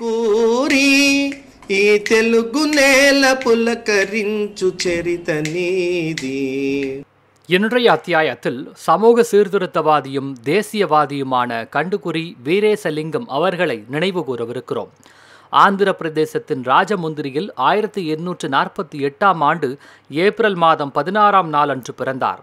కూరి ఈ తెలుగు నేల పులకరించు చరిత నీది இன்றைய அத்தியாயத்தில் சமூக சீர்திருத்தவாதியும் தேசியவாதியுமான கண்டுகுறி வீரேசலிங்கம் அவர்களை நினைவு கூறவிருக்கிறோம் ஆந்திர பிரதேசத்தின் ராஜமுந்திரியில் ஆயிரத்தி எண்ணூற்று நாற்பத்தி எட்டாம் ஆண்டு ஏப்ரல் மாதம் பதினாறாம் நாளன்று பிறந்தார்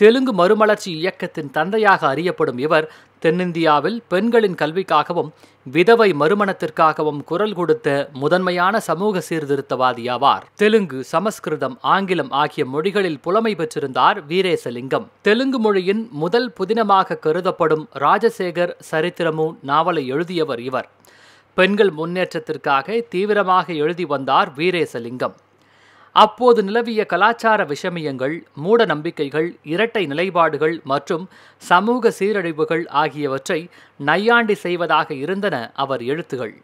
தெலுங்கு மறுமலர்ச்சி இயக்கத்தின் தந்தையாக அறியப்படும் இவர் தென்னிந்தியாவில் பெண்களின் கல்விக்காகவும் விதவை மறுமணத்திற்காகவும் குரல் கொடுத்த முதன்மையான சமூக சீர்திருத்தவாதியாவார் தெலுங்கு சமஸ்கிருதம் ஆங்கிலம் ஆகிய மொழிகளில் புலமை பெற்றிருந்தார் வீரேசலிங்கம் தெலுங்கு மொழியின் முதல் புதினமாக கருதப்படும் ராஜசேகர் சரித்திரமு நாவலை எழுதியவர் இவர் பெண்கள் முன்னேற்றத்திற்காக தீவிரமாக எழுதி வந்தார் வீரேசலிங்கம் அப்போது நிலவிய கலாச்சார விஷமியங்கள் மூட நம்பிக்கைகள் இரட்டை நிலைப்பாடுகள் மற்றும் சமூக சீரழிவுகள் ஆகியவற்றை நையாண்டி செய்வதாக இருந்தன அவர் எழுத்துகள்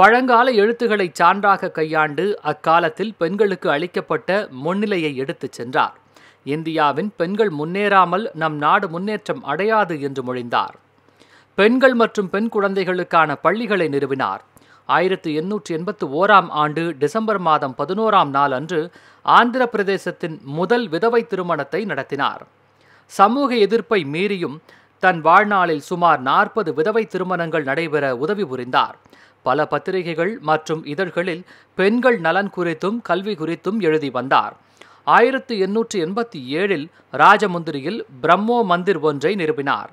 பழங்கால எழுத்துக்களை சான்றாக கையாண்டு அக்காலத்தில் பெண்களுக்கு அளிக்கப்பட்ட முன்னிலையை எடுத்துச் சென்றார் இந்தியாவின் பெண்கள் முன்னேறாமல் நம் நாடு முன்னேற்றம் அடையாது என்று மொழிந்தார் பெண்கள் மற்றும் பெண் குழந்தைகளுக்கான பள்ளிகளை நிறுவினார் ஆயிரத்து எண்ணூற்றி எண்பத்து ஓராம் ஆண்டு டிசம்பர் மாதம் பதினோராம் நாள் அன்று ஆந்திர பிரதேசத்தின் முதல் விதவை திருமணத்தை நடத்தினார் சமூக எதிர்ப்பை மீறியும் தன் வாழ்நாளில் சுமார் நாற்பது விதவை திருமணங்கள் நடைபெற உதவி புரிந்தார் பல பத்திரிகைகள் மற்றும் இதழ்களில் பெண்கள் நலன் குறித்தும் கல்வி குறித்தும் எழுதி வந்தார் ஆயிரத்து எண்ணூற்றி எண்பத்தி ஏழில் ராஜமுந்திரியில் பிரம்மோ மந்திர் ஒன்றை நிறுவினார்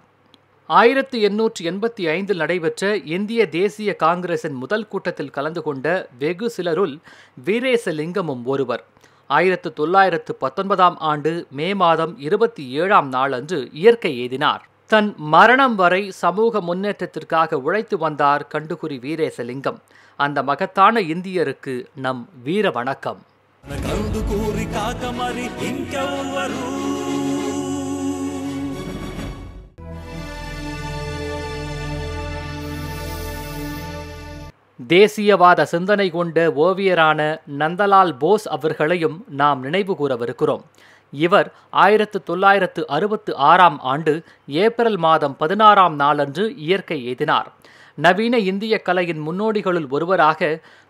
ஆயிரத்தி எண்ணூற்றி எண்பத்தி ஐந்தில் நடைபெற்ற இந்திய தேசிய காங்கிரசின் முதல் கூட்டத்தில் கலந்து கொண்ட வெகு சிலருள் வீரேசலிங்கமும் ஒருவர் ஆயிரத்து தொள்ளாயிரத்து பத்தொன்பதாம் ஆண்டு மே மாதம் இருபத்தி ஏழாம் நாளன்று இயற்கை எய்தினார் தன் மரணம் வரை சமூக முன்னேற்றத்திற்காக உழைத்து வந்தார் கண்டுகுறி வீரேசலிங்கம் அந்த மகத்தான இந்தியருக்கு நம் வீர வணக்கம் தேசியவாத சிந்தனை கொண்ட ஓவியரான நந்தலால் போஸ் அவர்களையும் நாம் நினைவு கூறவிருக்கிறோம் இவர் ஆயிரத்து தொள்ளாயிரத்து அறுபத்து ஆறாம் ஆண்டு ஏப்ரல் மாதம் பதினாறாம் நாளன்று இயற்கை எய்தினார் நவீன இந்திய கலையின் முன்னோடிகளுள் ஒருவராக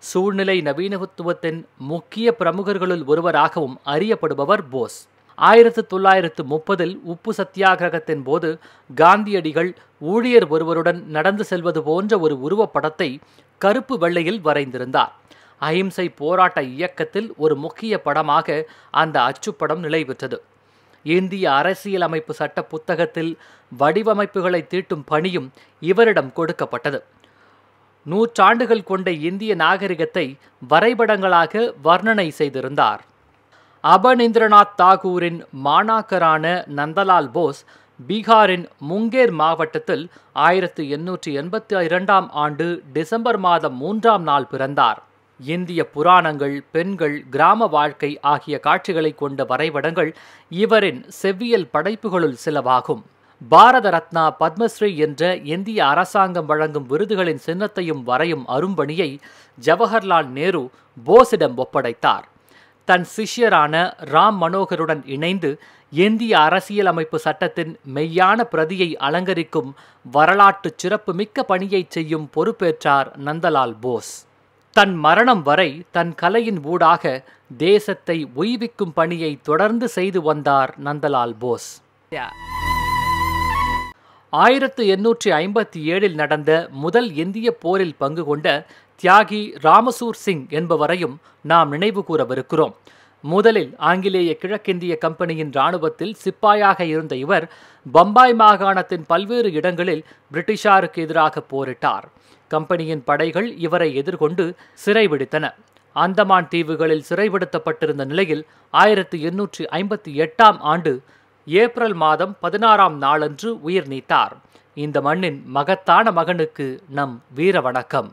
சூழ்நிலை நவீனத்துவத்தின் முக்கிய பிரமுகர்களுள் ஒருவராகவும் அறியப்படுபவர் போஸ் ஆயிரத்து தொள்ளாயிரத்து முப்பதில் உப்பு சத்தியாகிரகத்தின் போது காந்தியடிகள் ஊழியர் ஒருவருடன் நடந்து செல்வது போன்ற ஒரு உருவப்படத்தை கருப்பு வெள்ளையில் வரைந்திருந்தார் அஹிம்சை போராட்ட இயக்கத்தில் ஒரு முக்கிய படமாக அந்த அச்சுப்படம் நிலை பெற்றது இந்திய அரசியலமைப்பு சட்ட புத்தகத்தில் வடிவமைப்புகளை தீட்டும் பணியும் இவரிடம் கொடுக்கப்பட்டது நூற்றாண்டுகள் கொண்ட இந்திய நாகரிகத்தை வரைபடங்களாக வர்ணனை செய்திருந்தார் அபனிந்திரநாத் தாகூரின் மாணாக்கரான நந்தலால் போஸ் பீகாரின் முங்கேர் மாவட்டத்தில் ஆயிரத்து எண்ணூற்றி எண்பத்தி இரண்டாம் ஆண்டு டிசம்பர் மாதம் மூன்றாம் நாள் பிறந்தார் இந்திய புராணங்கள் பெண்கள் கிராம வாழ்க்கை ஆகிய காட்சிகளை கொண்ட வரைபடங்கள் இவரின் செவ்வியல் படைப்புகளுள் சிலவாகும் பாரத ரத்னா பத்மஸ்ரீ என்ற இந்திய அரசாங்கம் வழங்கும் விருதுகளின் சின்னத்தையும் வரையும் அரும்பணியை ஜவஹர்லால் நேரு போஸிடம் ஒப்படைத்தார் தன் சிஷ்யரான ராம் மனோகருடன் இணைந்து இந்திய அரசியலமைப்பு சட்டத்தின் மெய்யான பிரதியை அலங்கரிக்கும் வரலாற்று சிறப்புமிக்க பணியை செய்யும் பொறுப்பேற்றார் நந்தலால் போஸ் தன் மரணம் வரை தன் கலையின் ஊடாக தேசத்தை உய்விக்கும் பணியை தொடர்ந்து செய்து வந்தார் நந்தலால் போஸ் ஆயிரத்து எண்ணூற்றி ஐம்பத்தி ஏழில் நடந்த முதல் இந்திய போரில் பங்கு கொண்ட தியாகி ராமசூர் சிங் என்பவரையும் நாம் நினைவு கூறவிருக்கிறோம் முதலில் ஆங்கிலேய கிழக்கிந்திய கம்பெனியின் இராணுவத்தில் சிப்பாயாக இருந்த இவர் பம்பாய் மாகாணத்தின் பல்வேறு இடங்களில் பிரிட்டிஷாருக்கு எதிராக போரிட்டார் கம்பெனியின் படைகள் இவரை எதிர்கொண்டு சிறைபிடித்தன அந்தமான் தீவுகளில் சிறைபிடுத்தப்பட்டிருந்த நிலையில் ஆயிரத்தி எண்ணூற்றி ஐம்பத்தி எட்டாம் ஆண்டு ஏப்ரல் மாதம் பதினாறாம் நாளன்று உயிர் நீத்தார் இந்த மண்ணின் மகத்தான மகனுக்கு நம் வீர வணக்கம்